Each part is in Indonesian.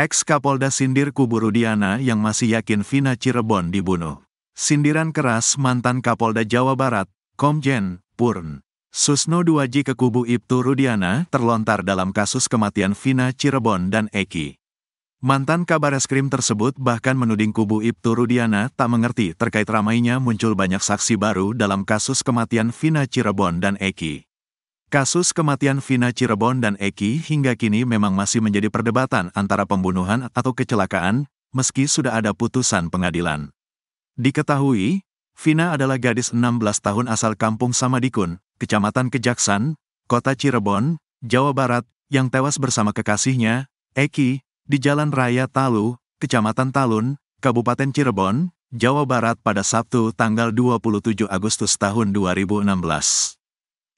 Ex Kapolda sindir kubu Rudiana yang masih yakin Vina Cirebon dibunuh. Sindiran keras mantan Kapolda Jawa Barat, Komjen, Purn. Susno Duaji ke kubu Ibtu Rudiana terlontar dalam kasus kematian Vina Cirebon dan Eki. Mantan kabar eskrim tersebut bahkan menuding kubu Ibtu Rudiana tak mengerti terkait ramainya muncul banyak saksi baru dalam kasus kematian Vina Cirebon dan Eki. Kasus kematian Vina Cirebon dan Eki hingga kini memang masih menjadi perdebatan antara pembunuhan atau kecelakaan, meski sudah ada putusan pengadilan. Diketahui, Vina adalah gadis 16 tahun asal kampung Samadikun, Kecamatan Kejaksan, Kota Cirebon, Jawa Barat, yang tewas bersama kekasihnya, Eki, di Jalan Raya Talu, Kecamatan Talun, Kabupaten Cirebon, Jawa Barat pada Sabtu tanggal 27 Agustus tahun 2016.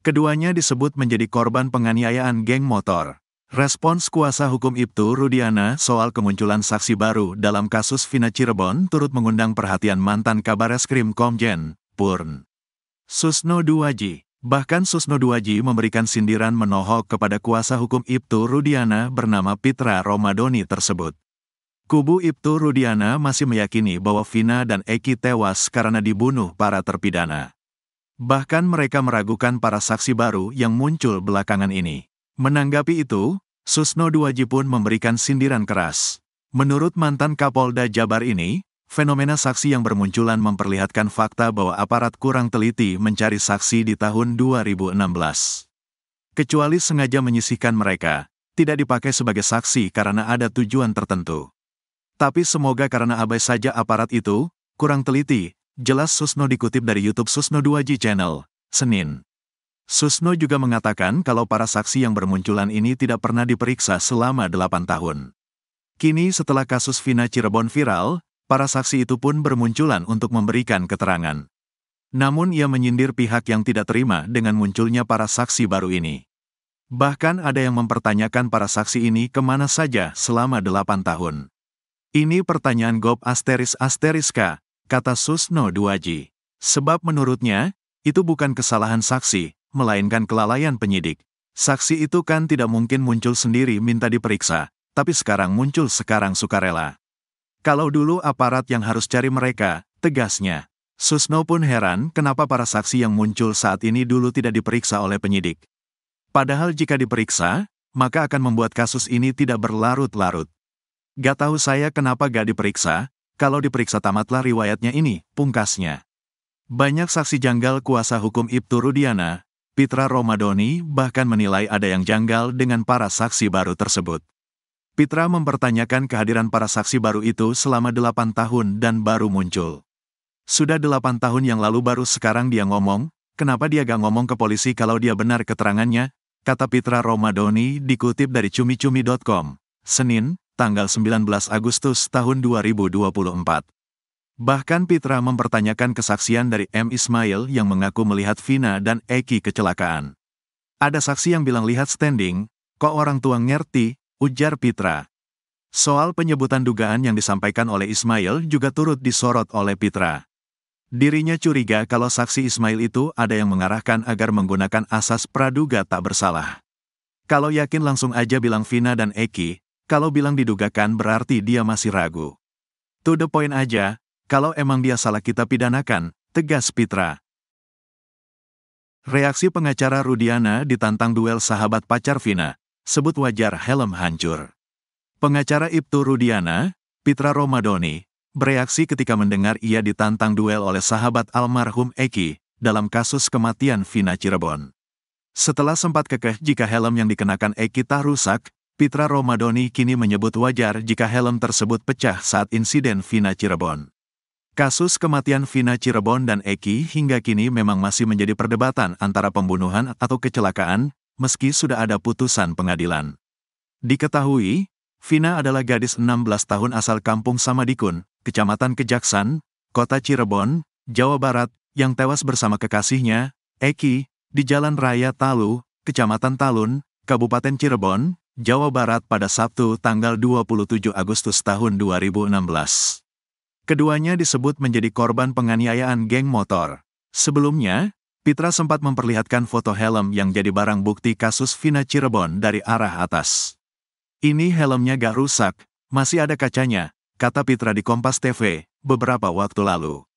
Keduanya disebut menjadi korban penganiayaan geng motor. Respons kuasa hukum Ibtu Rudiana soal kemunculan saksi baru dalam kasus Vina Cirebon turut mengundang perhatian mantan kabar Krim Komjen, Purn. Susno Duwaji Bahkan Susno Duwaji memberikan sindiran menohok kepada kuasa hukum Ibtu Rudiana bernama Pitra Romadoni tersebut. Kubu Ibtu Rudiana masih meyakini bahwa Vina dan Eki tewas karena dibunuh para terpidana. Bahkan mereka meragukan para saksi baru yang muncul belakangan ini. Menanggapi itu, Susno Duwaji pun memberikan sindiran keras. Menurut mantan Kapolda Jabar ini, fenomena saksi yang bermunculan memperlihatkan fakta bahwa aparat kurang teliti mencari saksi di tahun 2016. Kecuali sengaja menyisihkan mereka, tidak dipakai sebagai saksi karena ada tujuan tertentu. Tapi semoga karena abai saja aparat itu, kurang teliti, Jelas Susno dikutip dari YouTube Susno 2G Channel, Senin. Susno juga mengatakan kalau para saksi yang bermunculan ini tidak pernah diperiksa selama 8 tahun. Kini setelah kasus Vina Cirebon viral, para saksi itu pun bermunculan untuk memberikan keterangan. Namun ia menyindir pihak yang tidak terima dengan munculnya para saksi baru ini. Bahkan ada yang mempertanyakan para saksi ini kemana saja selama 8 tahun. Ini pertanyaan Gob asteris asteriska, kata Susno 2J. Sebab menurutnya, itu bukan kesalahan saksi, melainkan kelalaian penyidik. Saksi itu kan tidak mungkin muncul sendiri minta diperiksa, tapi sekarang muncul sekarang sukarela. Kalau dulu aparat yang harus cari mereka, tegasnya. Susno pun heran kenapa para saksi yang muncul saat ini dulu tidak diperiksa oleh penyidik. Padahal jika diperiksa, maka akan membuat kasus ini tidak berlarut-larut. Gak tahu saya kenapa gak diperiksa, kalau diperiksa tamatlah riwayatnya ini, pungkasnya. Banyak saksi janggal kuasa hukum Ibtu Rudiana, Pitra Romadoni bahkan menilai ada yang janggal dengan para saksi baru tersebut. Pitra mempertanyakan kehadiran para saksi baru itu selama 8 tahun dan baru muncul. Sudah 8 tahun yang lalu baru sekarang dia ngomong, kenapa dia gak ngomong ke polisi kalau dia benar keterangannya, kata Pitra Romadoni dikutip dari cumi-cumi.com, Senin, tanggal 19 Agustus tahun 2024. Bahkan Pitra mempertanyakan kesaksian dari M. Ismail yang mengaku melihat Vina dan Eki kecelakaan. Ada saksi yang bilang lihat standing, kok orang tua ngerti, ujar Pitra. Soal penyebutan dugaan yang disampaikan oleh Ismail juga turut disorot oleh Pitra. Dirinya curiga kalau saksi Ismail itu ada yang mengarahkan agar menggunakan asas praduga tak bersalah. Kalau yakin langsung aja bilang Vina dan Eki, kalau bilang didugakan berarti dia masih ragu. To the point aja, kalau emang dia salah kita pidanakan, tegas Pitra. Reaksi pengacara Rudiana ditantang duel sahabat pacar Vina, sebut wajar helm hancur. Pengacara Ibtu Rudiana, Pitra Romadoni, bereaksi ketika mendengar ia ditantang duel oleh sahabat almarhum Eki dalam kasus kematian Vina Cirebon. Setelah sempat kekeh jika helm yang dikenakan Eki tak rusak, Pitra Romadoni kini menyebut wajar jika helm tersebut pecah saat insiden Vina Cirebon. Kasus kematian Vina Cirebon dan Eki hingga kini memang masih menjadi perdebatan antara pembunuhan atau kecelakaan, meski sudah ada putusan pengadilan. Diketahui, Vina adalah gadis 16 tahun asal kampung Samadikun, Kecamatan Kejaksan, Kota Cirebon, Jawa Barat, yang tewas bersama kekasihnya, Eki, di Jalan Raya Talu, Kecamatan Talun, Kabupaten Cirebon, Jawa Barat pada Sabtu tanggal 27 Agustus tahun 2016. Keduanya disebut menjadi korban penganiayaan geng motor. Sebelumnya, Pitra sempat memperlihatkan foto helm yang jadi barang bukti kasus Vina Cirebon dari arah atas. Ini helmnya gak rusak, masih ada kacanya, kata Pitra di Kompas TV beberapa waktu lalu.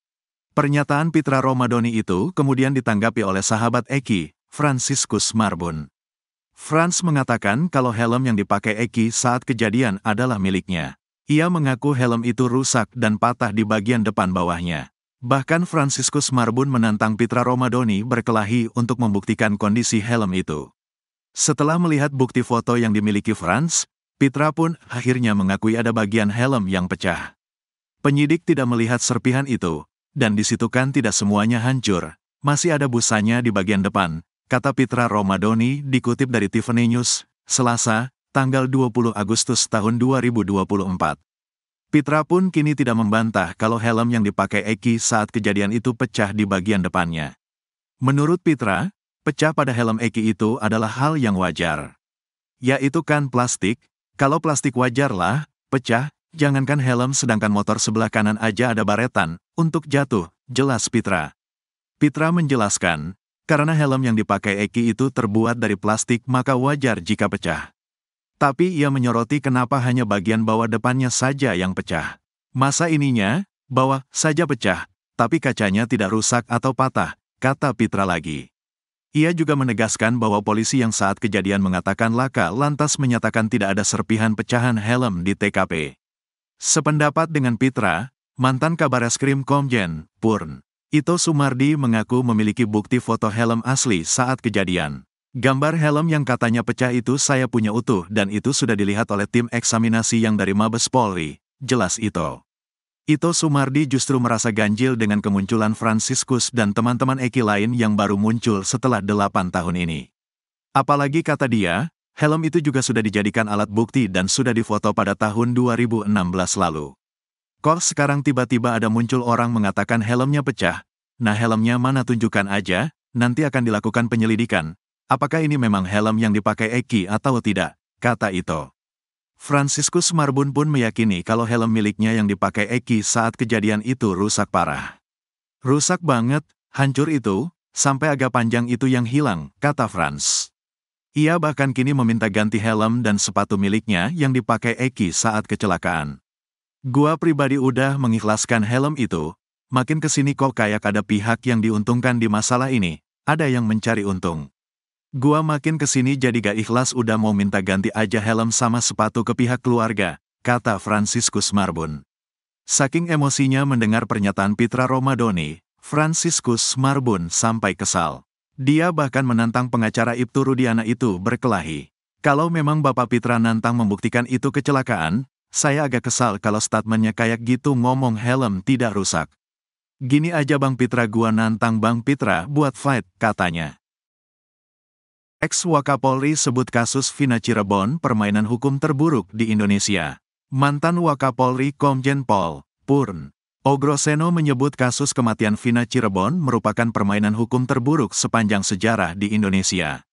Pernyataan Pitra Romadoni itu kemudian ditanggapi oleh sahabat Eki, Franciscus Marbun. Franz mengatakan kalau helm yang dipakai Eki saat kejadian adalah miliknya. Ia mengaku helm itu rusak dan patah di bagian depan bawahnya. Bahkan Franciscus Marbun menantang Pitra Romadoni berkelahi untuk membuktikan kondisi helm itu. Setelah melihat bukti foto yang dimiliki Franz, Pitra pun akhirnya mengakui ada bagian helm yang pecah. Penyidik tidak melihat serpihan itu, dan disitukan tidak semuanya hancur. Masih ada busanya di bagian depan, kata Pitra Romadoni dikutip dari Tiffany News, Selasa, tanggal 20 Agustus tahun 2024. Pitra pun kini tidak membantah kalau helm yang dipakai Eki saat kejadian itu pecah di bagian depannya. Menurut Pitra, pecah pada helm Eki itu adalah hal yang wajar. Yaitu kan plastik, kalau plastik wajarlah, pecah, jangankan helm sedangkan motor sebelah kanan aja ada baretan, untuk jatuh, jelas Pitra. Pitra menjelaskan, karena helm yang dipakai Eki itu terbuat dari plastik maka wajar jika pecah. Tapi ia menyoroti kenapa hanya bagian bawah depannya saja yang pecah. Masa ininya, bawah saja pecah, tapi kacanya tidak rusak atau patah, kata Pitra lagi. Ia juga menegaskan bahwa polisi yang saat kejadian mengatakan laka lantas menyatakan tidak ada serpihan pecahan helm di TKP. Sependapat dengan Pitra, mantan kabar krim Komjen, Purn. Ito Sumardi mengaku memiliki bukti foto helm asli saat kejadian. Gambar helm yang katanya pecah itu saya punya utuh dan itu sudah dilihat oleh tim eksaminasi yang dari Mabes Polri, jelas Ito. Ito Sumardi justru merasa ganjil dengan kemunculan Franciscus dan teman-teman Eki lain yang baru muncul setelah delapan tahun ini. Apalagi kata dia, helm itu juga sudah dijadikan alat bukti dan sudah difoto pada tahun 2016 lalu. Kok sekarang tiba-tiba ada muncul orang mengatakan helmnya pecah, Nah helmnya mana tunjukkan aja, nanti akan dilakukan penyelidikan. Apakah ini memang helm yang dipakai Eki atau tidak? Kata Ito. Franciscus Marbun pun meyakini kalau helm miliknya yang dipakai Eki saat kejadian itu rusak parah. Rusak banget, hancur itu, sampai agak panjang itu yang hilang, kata Franz. Ia bahkan kini meminta ganti helm dan sepatu miliknya yang dipakai Eki saat kecelakaan. Gua pribadi udah mengikhlaskan helm itu, makin kesini kok kayak ada pihak yang diuntungkan di masalah ini, ada yang mencari untung. Gua makin kesini jadi gak ikhlas udah mau minta ganti aja helm sama sepatu ke pihak keluarga, kata Franciscus Marbun. Saking emosinya mendengar pernyataan Pitra Romadoni, Franciscus Marbun sampai kesal. Dia bahkan menantang pengacara Ibtu Rudiana itu berkelahi. Kalau memang Bapak Pitra nantang membuktikan itu kecelakaan, saya agak kesal kalau statementnya kayak gitu ngomong helm tidak rusak. Gini aja Bang Pitra gua nantang Bang Pitra buat fight, katanya. Ex-Wakapolri sebut kasus Vina Cirebon permainan hukum terburuk di Indonesia. Mantan Wakapolri Komjen Pol, Purn, Ogroseno menyebut kasus kematian Vina Cirebon merupakan permainan hukum terburuk sepanjang sejarah di Indonesia.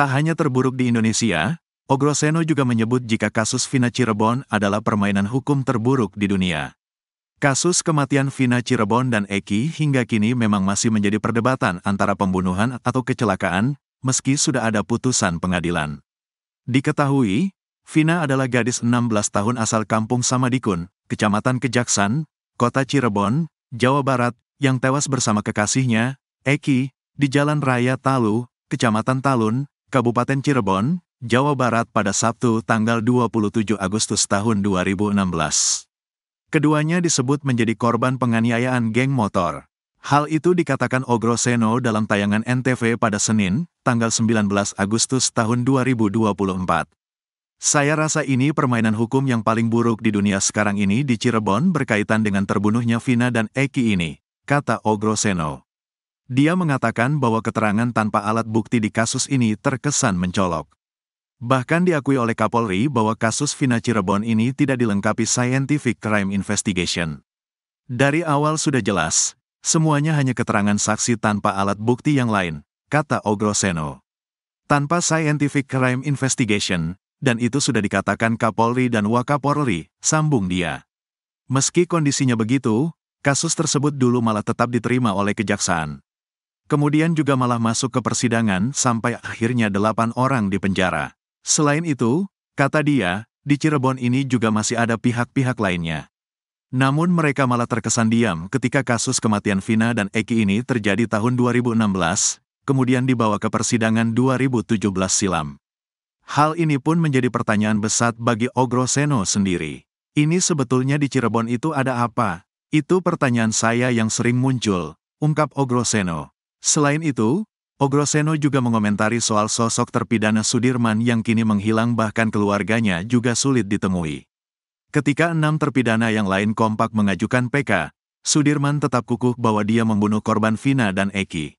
Tak hanya terburuk di Indonesia, Ogroseno juga menyebut jika kasus Vina Cirebon adalah permainan hukum terburuk di dunia. Kasus kematian Vina Cirebon dan Eki hingga kini memang masih menjadi perdebatan antara pembunuhan atau kecelakaan, meski sudah ada putusan pengadilan. Diketahui, Vina adalah gadis 16 tahun asal kampung Samadikun, Kecamatan Kejaksan, Kota Cirebon, Jawa Barat, yang tewas bersama kekasihnya, Eki, di Jalan Raya Talu, Kecamatan Talun, Kabupaten Cirebon, Jawa Barat pada Sabtu tanggal 27 Agustus tahun 2016. Keduanya disebut menjadi korban penganiayaan geng motor. Hal itu dikatakan Ogro Seno dalam tayangan NTV pada Senin, tanggal 19 Agustus tahun 2024. Saya rasa ini permainan hukum yang paling buruk di dunia sekarang ini di Cirebon berkaitan dengan terbunuhnya Vina dan Eki ini, kata Ogro Seno. Dia mengatakan bahwa keterangan tanpa alat bukti di kasus ini terkesan mencolok. Bahkan diakui oleh Kapolri bahwa kasus Vina Cirebon ini tidak dilengkapi scientific crime investigation. Dari awal sudah jelas, semuanya hanya keterangan saksi tanpa alat bukti yang lain, kata Ogroseno. Tanpa scientific crime investigation, dan itu sudah dikatakan Kapolri dan Wakapolri, sambung dia. Meski kondisinya begitu, kasus tersebut dulu malah tetap diterima oleh kejaksaan. Kemudian juga malah masuk ke persidangan sampai akhirnya delapan orang di penjara. Selain itu, kata dia, di Cirebon ini juga masih ada pihak-pihak lainnya. Namun mereka malah terkesan diam ketika kasus kematian Vina dan Eki ini terjadi tahun 2016, kemudian dibawa ke persidangan 2017 silam. Hal ini pun menjadi pertanyaan besar bagi Ogro Seno sendiri. Ini sebetulnya di Cirebon itu ada apa? Itu pertanyaan saya yang sering muncul, ungkap Ogro Seno. Selain itu, Ogroseno juga mengomentari soal sosok terpidana Sudirman yang kini menghilang bahkan keluarganya juga sulit ditemui. Ketika enam terpidana yang lain kompak mengajukan PK, Sudirman tetap kukuh bahwa dia membunuh korban Vina dan Eki.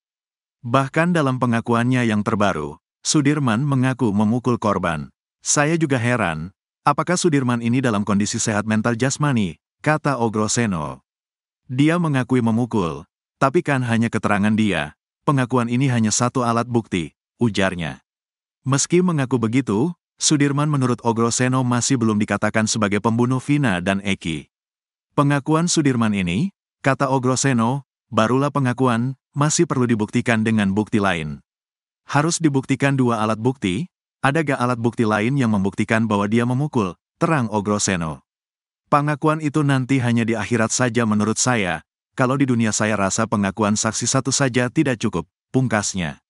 Bahkan dalam pengakuannya yang terbaru, Sudirman mengaku memukul korban. Saya juga heran, apakah Sudirman ini dalam kondisi sehat mental jasmani, kata Ogroseno. Dia mengakui memukul, tapi kan hanya keterangan dia, pengakuan ini hanya satu alat bukti, ujarnya. Meski mengaku begitu, Sudirman menurut Ogroseno masih belum dikatakan sebagai pembunuh Vina dan Eki. Pengakuan Sudirman ini, kata Ogroseno, barulah pengakuan, masih perlu dibuktikan dengan bukti lain. Harus dibuktikan dua alat bukti, ada gak alat bukti lain yang membuktikan bahwa dia memukul, terang Ogroseno. Pengakuan itu nanti hanya di akhirat saja menurut saya, kalau di dunia saya rasa pengakuan saksi satu saja tidak cukup, pungkasnya.